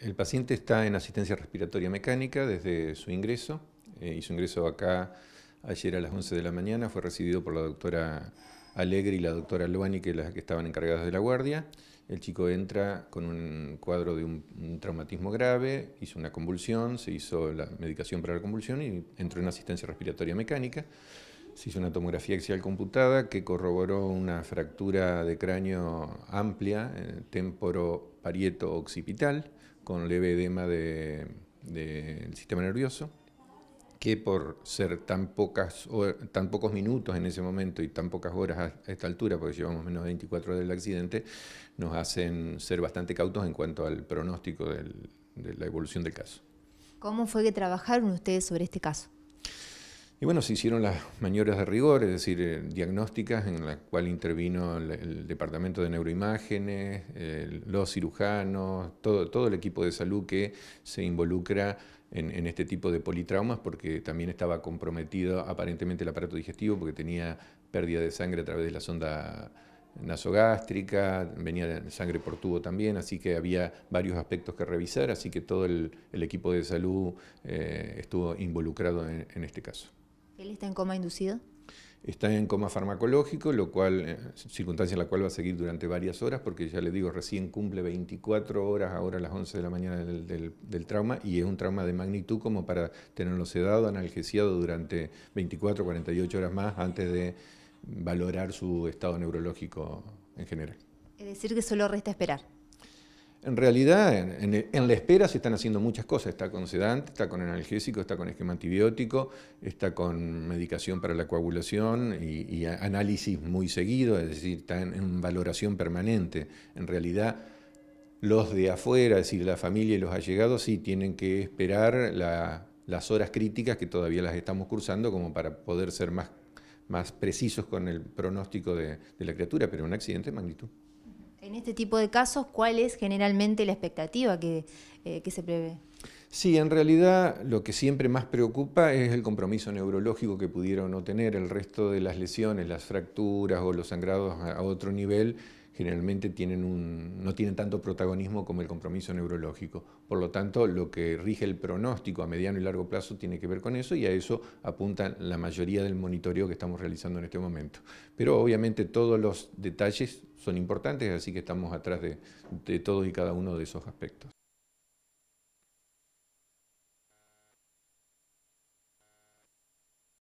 el paciente está en asistencia respiratoria mecánica desde su ingreso. hizo eh, ingreso acá ayer a las 11 de la mañana. Fue recibido por la doctora Alegre y la doctora Luani, que las que estaban encargadas de la guardia. El chico entra con un cuadro de un, traumatismo grave, hizo una convulsión, se hizo la medicación para la convulsión y entró en asistencia respiratoria mecánica se hizo una tomografía axial computada que corroboró una fractura de cráneo amplia, eh, temporo parieto occipital, con leve edema del sistema nervioso, que por ser tan, pocos minutos en ese momento y tan pocas horas a esta altura, porque llevamos menos de 24 horas del accidente, nos hacen ser bastante cautos en cuanto al pronóstico de la evolución del caso. ¿Cómo fue que trabajaron ustedes sobre este caso? Y bueno, se hicieron las maniobras de rigor, es decir, eh, diagnósticas en las cuales intervino el, departamento de neuroimágenes, los cirujanos, todo, el equipo de salud que se involucra en, este tipo de politraumas porque también estaba comprometido aparentemente el aparato digestivo porque tenía pérdida de sangre a través de la sonda nasogástrica, venía sangre por tubo también, así que había varios aspectos que revisar, así que todo el, equipo de salud eh, estuvo involucrado en este caso. ¿Él está en coma inducido? Está en coma farmacológico, lo cual, eh, circunstancia en la cual va a seguir durante varias horas, porque ya le digo, recién cumple 24 horas ahora a las 11 de la mañana del, del trauma, y es un trauma de magnitud como para tenerlo sedado, analgesiado durante 24, 48 horas más antes de valorar su estado neurológico en general. Es decir, que solo resta esperar. En realidad, en, la espera se están haciendo muchas cosas. Está con sedante, está con analgésico, está con esquema antibiótico, está con medicación para la coagulación y, análisis muy seguido, es decir, está en, valoración permanente. En realidad, los de afuera, es decir, la familia y los allegados, sí tienen que esperar las horas críticas que todavía las estamos cursando como para poder ser más, precisos con el pronóstico de, de la criatura, pero un accidente de magnitud. En este tipo de casos, ¿cuál es generalmente la expectativa que, eh, se prevé? Sí, en realidad lo que siempre más preocupa es el compromiso neurológico que pudieron o no tener. El resto de las lesiones, las fracturas o los sangrados a otro nivel, generalmente tienen un, no tienen tanto protagonismo como el compromiso neurológico. Por lo tanto, lo que rige el pronóstico a mediano y largo plazo tiene que ver con eso y a eso apunta la mayoría del monitoreo que estamos realizando en este momento. Pero obviamente todos los detalles son importantes, así que estamos atrás de, de todos y cada uno de esos aspectos.